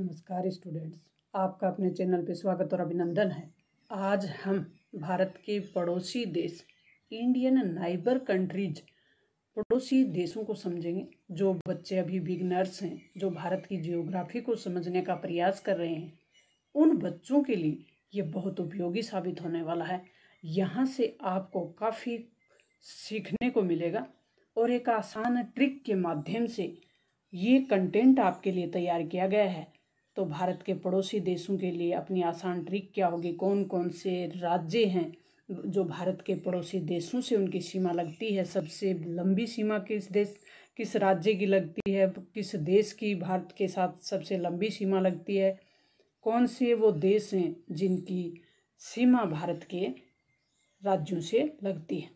नमस्कार स्टूडेंट्स आपका अपने चैनल पर स्वागत और अभिनंदन है आज हम भारत के पड़ोसी देश इंडियन नाइबर कंट्रीज पड़ोसी देशों को समझेंगे जो बच्चे अभी बिगनर्स हैं जो भारत की जियोग्राफी को समझने का प्रयास कर रहे हैं उन बच्चों के लिए ये बहुत उपयोगी साबित होने वाला है यहाँ से आपको काफ़ी सीखने को मिलेगा और एक आसान ट्रिक के माध्यम से ये कंटेंट आपके लिए तैयार किया गया है तो भारत के पड़ोसी देशों के लिए अपनी आसान ट्रिक क्या होगी कौन कौन से राज्य हैं जो भारत के पड़ोसी देशों से उनकी सीमा लगती है सबसे लंबी सीमा किस देश किस राज्य की लगती है किस देश की भारत के साथ सबसे लंबी सीमा लगती है कौन से वो देश हैं जिनकी सीमा भारत के राज्यों से लगती है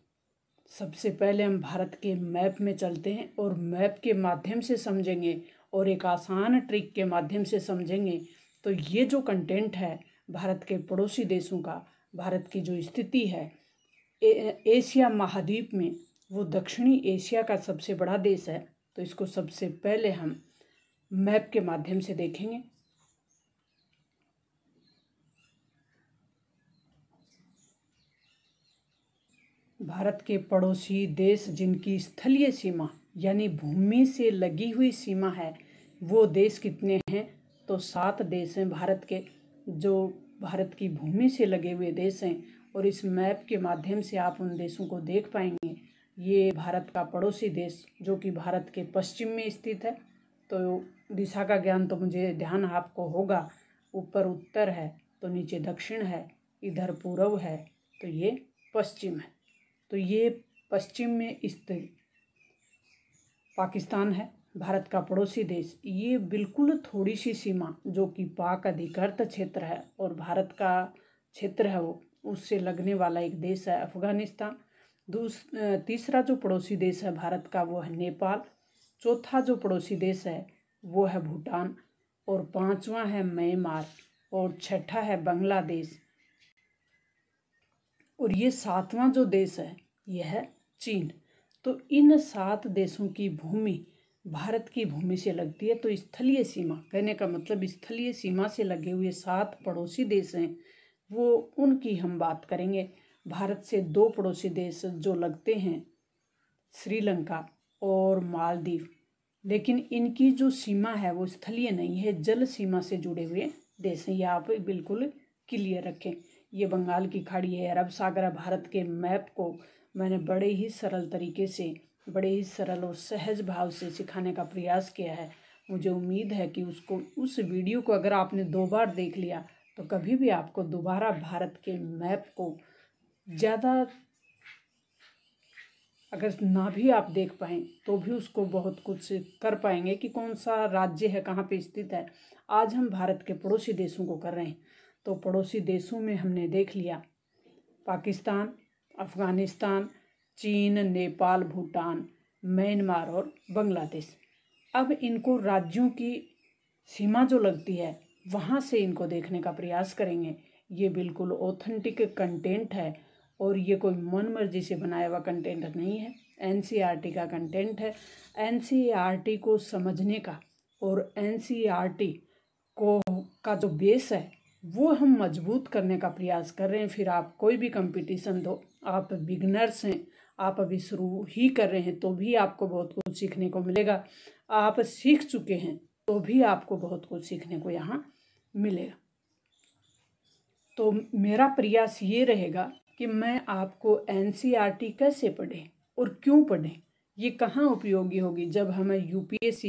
सबसे पहले हम भारत के मैप में चलते हैं और मैप के माध्यम से समझेंगे और एक आसान ट्रिक के माध्यम से समझेंगे तो ये जो कंटेंट है भारत के पड़ोसी देशों का भारत की जो स्थिति है ए, एशिया महाद्वीप में वो दक्षिणी एशिया का सबसे बड़ा देश है तो इसको सबसे पहले हम मैप के माध्यम से देखेंगे भारत के पड़ोसी देश जिनकी स्थलीय सीमा यानी भूमि से लगी हुई सीमा है वो देश कितने हैं तो सात देश हैं भारत के जो भारत की भूमि से लगे हुए देश हैं और इस मैप के माध्यम से आप उन देशों को देख पाएंगे ये भारत का पड़ोसी देश जो कि भारत के पश्चिम में स्थित है तो दिशा का ज्ञान तो मुझे ध्यान आपको होगा ऊपर उत्तर है तो नीचे दक्षिण है इधर पूर्व है तो ये पश्चिम है तो ये पश्चिम में स्थित पाकिस्तान है भारत का पड़ोसी देश ये बिल्कुल थोड़ी सी सीमा जो कि पाक अधिकृत क्षेत्र है और भारत का क्षेत्र है वो उससे लगने वाला एक देश है अफगानिस्तान दूस तीसरा जो पड़ोसी देश है भारत का वो है नेपाल चौथा जो पड़ोसी देश है वो है भूटान और पांचवा है म्यांमार और छठा है बांग्लादेश और ये सातवां जो देश है यह है चीन तो इन सात देशों की भूमि भारत की भूमि से लगती है तो स्थलीय सीमा कहने का मतलब स्थलीय सीमा से लगे हुए सात पड़ोसी देश हैं वो उनकी हम बात करेंगे भारत से दो पड़ोसी देश जो लगते हैं श्रीलंका और मालदीव लेकिन इनकी जो सीमा है वो स्थलीय नहीं है जल सीमा से जुड़े हुए देश हैं ये आप बिल्कुल क्लियर रखें ये बंगाल की खाड़ी है अरब सागर भारत के मैप को मैंने हम्म। बड़े ही सरल तरीके से बड़े ही सरल और सहज भाव से सिखाने का प्रयास किया है मुझे उम्मीद है कि उसको उस वीडियो को अगर आपने दो बार देख लिया तो कभी भी आपको दोबारा भारत के मैप को ज़्यादा अगर ना भी आप देख पाएँ तो भी उसको बहुत कुछ कर पाएंगे कि कौन सा राज्य है कहाँ पे स्थित है आज हम भारत के पड़ोसी देशों को कर रहे हैं तो पड़ोसी देशों में हमने देख लिया पाकिस्तान अफ़गानिस्तान चीन नेपाल भूटान म्यांमार और बांग्लादेश अब इनको राज्यों की सीमा जो लगती है वहाँ से इनको देखने का प्रयास करेंगे ये बिल्कुल ऑथेंटिक कंटेंट है और ये कोई मन मर्जी से बनाया हुआ कंटेंट नहीं है एन e का कंटेंट है एन e को समझने का और एन e को का जो बेस है वो हम मजबूत करने का प्रयास कर रहे हैं फिर आप कोई भी कंपटीशन दो आप बिगनर्स हैं आप अभी शुरू ही कर रहे हैं तो भी आपको बहुत कुछ सीखने को मिलेगा आप सीख चुके हैं तो भी आपको बहुत कुछ सीखने को यहाँ मिलेगा तो मेरा प्रयास ये रहेगा कि मैं आपको एन e कैसे पढ़ें और क्यों पढ़ें ये कहाँ उपयोगी होगी जब हमें यू पी एस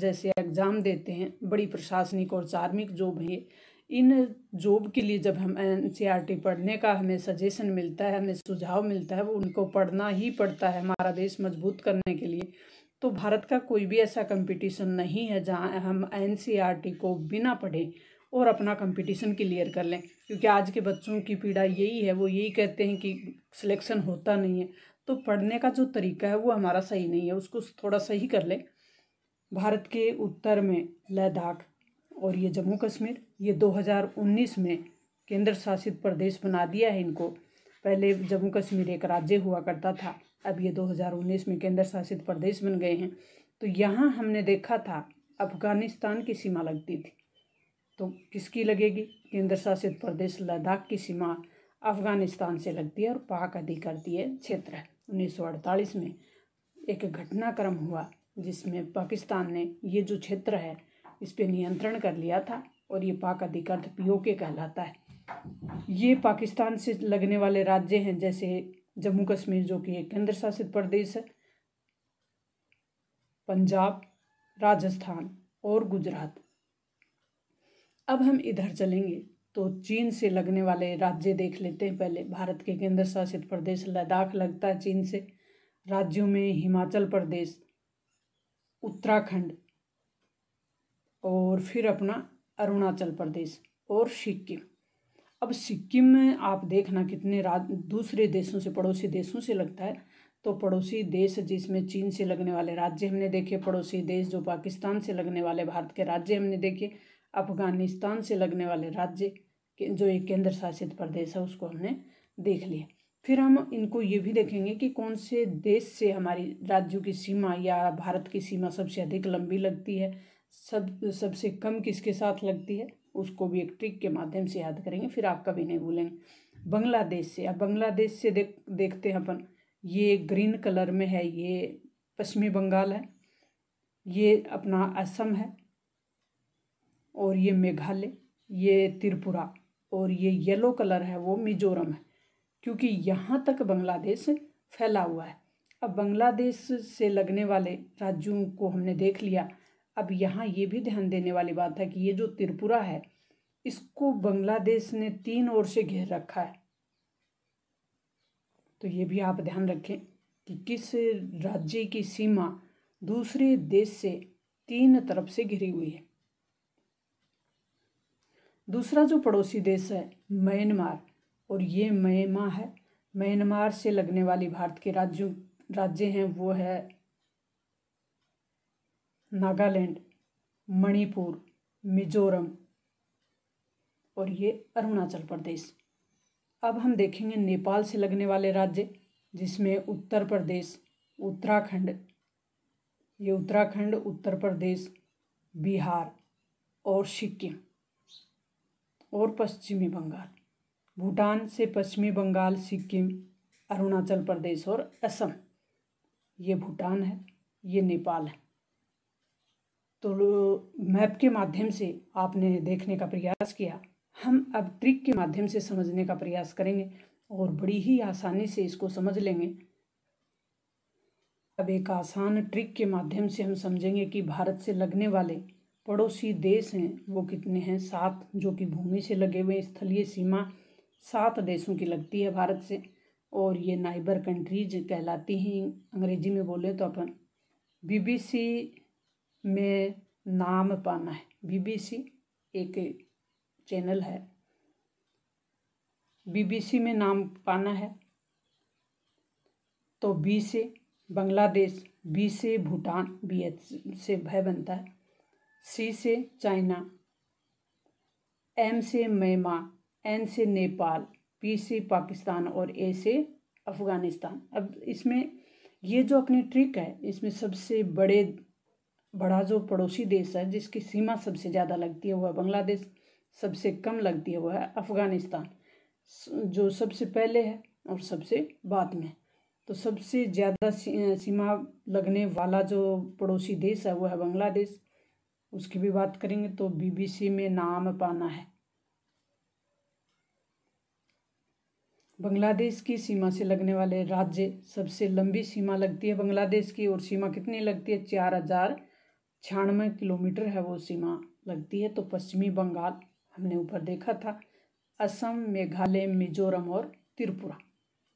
जैसे एग्ज़ाम देते हैं बड़ी प्रशासनिक और चार्मिक जॉब है इन जॉब के लिए जब हम एन पढ़ने का हमें सजेशन मिलता है हमें सुझाव मिलता है वो उनको पढ़ना ही पड़ता है हमारा देश मजबूत करने के लिए तो भारत का कोई भी ऐसा कंपटीशन नहीं है जहाँ हम एन को बिना पढ़े और अपना कंपटीशन क्लियर कर लें क्योंकि आज के बच्चों की पीड़ा यही है वो यही कहते हैं कि सिलेक्शन होता नहीं है तो पढ़ने का जो तरीका है वो हमारा सही नहीं है उसको थोड़ा सही कर लें भारत के उत्तर में लद्दाख और ये जम्मू कश्मीर ये 2019 में केंद्र शासित प्रदेश बना दिया है इनको पहले जम्मू कश्मीर एक राज्य हुआ करता था अब ये 2019 में केंद्र शासित प्रदेश बन गए हैं तो यहाँ हमने देखा था अफगानिस्तान की सीमा लगती थी तो किसकी लगेगी केंद्र शासित प्रदेश लद्दाख की सीमा अफगानिस्तान से लगती है और पाक अधिकारतीय क्षेत्र है उन्नीस में एक घटनाक्रम हुआ जिसमें पाकिस्तान ने ये जो क्षेत्र है इस पर नियंत्रण कर लिया था और ये पाक पीओ के कहलाता है ये पाकिस्तान से लगने वाले राज्य हैं जैसे जम्मू कश्मीर जो कि एक केंद्र शासित प्रदेश है पंजाब राजस्थान और गुजरात अब हम इधर चलेंगे तो चीन से लगने वाले राज्य देख लेते हैं पहले भारत के केंद्र शासित प्रदेश लद्दाख लगता है चीन से राज्यों में हिमाचल प्रदेश उत्तराखंड और फिर अपना अरुणाचल प्रदेश और सिक्किम अब सिक्किम में आप देखना कितने राज दूसरे देशों से पड़ोसी देशों से लगता है तो पड़ोसी देश जिसमें चीन से लगने वाले राज्य हमने देखे पड़ोसी देश जो पाकिस्तान से लगने वाले भारत के राज्य हमने देखे अफगानिस्तान से लगने वाले राज्य जो एक केंद्र शासित प्रदेश है उसको हमने देख लिया फिर हम इनको ये भी देखेंगे कि कौन से देश से हमारी राज्यों की सीमा या भारत की सीमा सबसे अधिक लंबी लगती है सब सबसे कम किसके साथ लगती है उसको भी एक ट्रिक के माध्यम से याद करेंगे फिर आप कभी नहीं भूलेंगे बांग्लादेश से अब बांग्लादेश से देख देखते हैं अपन ये ग्रीन कलर में है ये पश्चिमी बंगाल है ये अपना असम है और ये मेघालय ये त्रिपुरा और ये येलो कलर है वो मिजोरम है क्योंकि यहाँ तक बांग्लादेश फैला हुआ है अब बांग्लादेश से लगने वाले राज्यों को हमने देख लिया अब यहाँ ये भी ध्यान देने वाली बात है कि ये जो त्रिपुरा है इसको बांग्लादेश ने तीन ओर से घेर रखा है तो ये भी आप ध्यान रखें कि किस राज्य की सीमा दूसरे देश से तीन तरफ से घिरी हुई है दूसरा जो पड़ोसी देश है म्यांमार और ये म्यांमार है म्यांमार से लगने वाली भारत के राज्यों राज्य हैं वो है नागालैंड मणिपुर मिजोरम और ये अरुणाचल प्रदेश अब हम देखेंगे नेपाल से लगने वाले राज्य जिसमें उत्तर प्रदेश उत्तराखंड ये उत्तराखंड उत्तर प्रदेश बिहार और सिक्किम और पश्चिमी बंगाल भूटान से पश्चिमी बंगाल सिक्किम अरुणाचल प्रदेश और असम ये भूटान है ये नेपाल है तो मैप के माध्यम से आपने देखने का प्रयास किया हम अब ट्रिक के माध्यम से समझने का प्रयास करेंगे और बड़ी ही आसानी से इसको समझ लेंगे अब एक आसान ट्रिक के माध्यम से हम समझेंगे कि भारत से लगने वाले पड़ोसी देश हैं वो कितने हैं सात जो कि भूमि से लगे हुए स्थलीय सीमा सात देशों की लगती है भारत से और ये नाइबर कंट्रीज कहलाती हैं अंग्रेजी में बोले तो अपन बीबीसी में नाम पाना है बीबीसी एक चैनल है बीबीसी में नाम पाना है तो बी से बांग्लादेश बी से भूटान बी एच से भय बनता है सी से चाइना एम से म्यांमार एन से नेपाल पी से पाकिस्तान और ए से अफ़गानिस्तान अब इसमें ये जो अपनी ट्रिक है इसमें सबसे बड़े बड़ा जो पड़ोसी देश है जिसकी सीमा सबसे ज़्यादा लगती है वह बांग्लादेश सबसे कम लगती है वह है अफ़गानिस्तान जो सबसे पहले है और सबसे बाद में तो सबसे ज़्यादा सीमा लगने वाला जो पड़ोसी देश है वह है बांग्लादेश उसकी भी बात करेंगे तो बीबीसी में नाम पाना है बांग्लादेश की सीमा से लगने वाले राज्य सबसे लंबी सीमा लगती है बांग्लादेश की और सीमा कितनी लगती है चार हजार छियानवे किलोमीटर है वो सीमा लगती है तो पश्चिमी बंगाल हमने ऊपर देखा था असम मेघालय मिजोरम और त्रिपुरा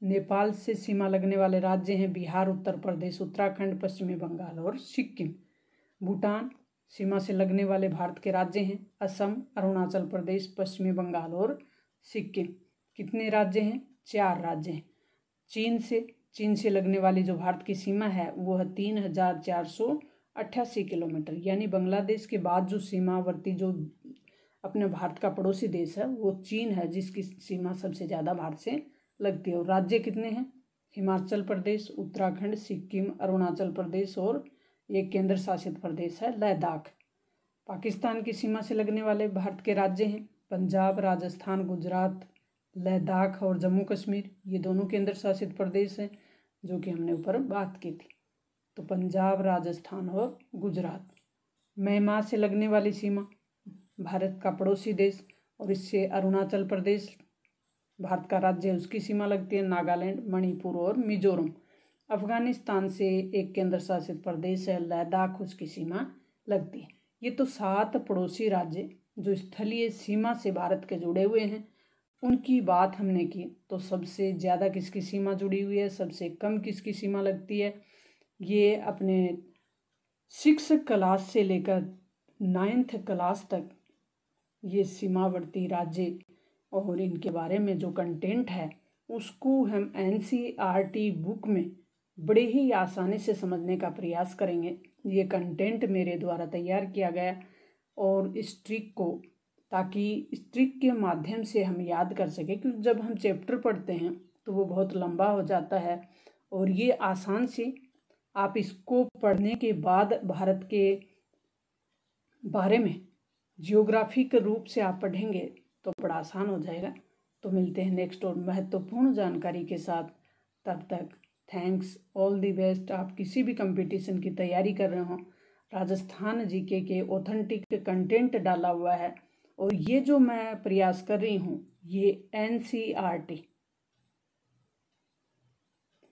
नेपाल से सीमा लगने वाले राज्य हैं बिहार उत्तर प्रदेश उत्तराखंड पश्चिमी बंगाल और सिक्किम भूटान सीमा से लगने वाले भारत के राज्य हैं असम अरुणाचल प्रदेश पश्चिमी बंगाल और सिक्किम कितने राज्य हैं चार राज्य हैं चीन से चीन से लगने वाली जो भारत की सीमा है वो है तीन हजार चार सौ अट्ठासी किलोमीटर यानी बांग्लादेश के बाद जो सीमावर्ती जो अपने भारत का पड़ोसी देश है वो चीन है जिसकी सीमा सबसे ज़्यादा भारत से लगती है और राज्य कितने हैं हिमाचल प्रदेश उत्तराखंड सिक्किम अरुणाचल प्रदेश और ये केंद्र शासित प्रदेश है लद्दाख पाकिस्तान की सीमा से लगने वाले भारत के राज्य हैं पंजाब राजस्थान गुजरात लद्दाख और जम्मू कश्मीर ये दोनों केंद्र शासित प्रदेश हैं जो कि हमने ऊपर बात की थी तो पंजाब राजस्थान और गुजरात म्यांमार से लगने वाली सीमा भारत का पड़ोसी देश और इससे अरुणाचल प्रदेश भारत का राज्य है उसकी सीमा लगती है नागालैंड मणिपुर और मिजोरम अफगानिस्तान से एक केंद्र शासित प्रदेश है लद्दाख उसकी सीमा लगती है ये तो सात पड़ोसी राज्य जो स्थलीय सीमा से भारत के जुड़े हुए हैं उनकी बात हमने की तो सबसे ज़्यादा किसकी सीमा जुड़ी हुई है सबसे कम किसकी सीमा लगती है ये अपने सिक्स क्लास से लेकर नाइन्थ क्लास तक ये सीमावर्ती राज्य और इनके बारे में जो कंटेंट है उसको हम एन बुक e में बड़े ही आसानी से समझने का प्रयास करेंगे ये कंटेंट मेरे द्वारा तैयार किया गया और इस ट्रिक को ताकि इस ट्रिक के माध्यम से हम याद कर सकें क्योंकि जब हम चैप्टर पढ़ते हैं तो वो बहुत लंबा हो जाता है और ये आसान सी आप इसको पढ़ने के बाद भारत के बारे में जियोग्राफिक रूप से आप पढ़ेंगे तो बड़ा आसान हो जाएगा तो मिलते हैं नेक्स्ट और महत्वपूर्ण जानकारी के साथ तब तक थैंक्स ऑल दी बेस्ट आप किसी भी कंपटीशन की तैयारी कर रहे हो राजस्थान जीके के ऑथेंटिक कंटेंट डाला हुआ है और ये जो मैं प्रयास कर रही हूँ ये N C R T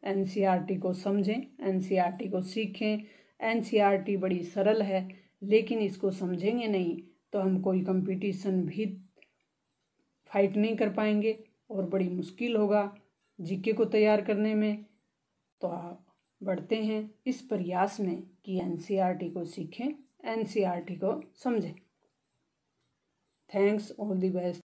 NCERT को समझें एनसीईआरटी को सीखें एनसीईआरटी बड़ी सरल है लेकिन इसको समझेंगे नहीं तो हम कोई कंपटीशन भी फाइट नहीं कर पाएंगे और बड़ी मुश्किल होगा जीके को तैयार करने में तो आप बढ़ते हैं इस प्रयास में कि एनसीईआरटी को सीखें एनसीईआरटी को समझें थैंक्स ऑल द बेस्ट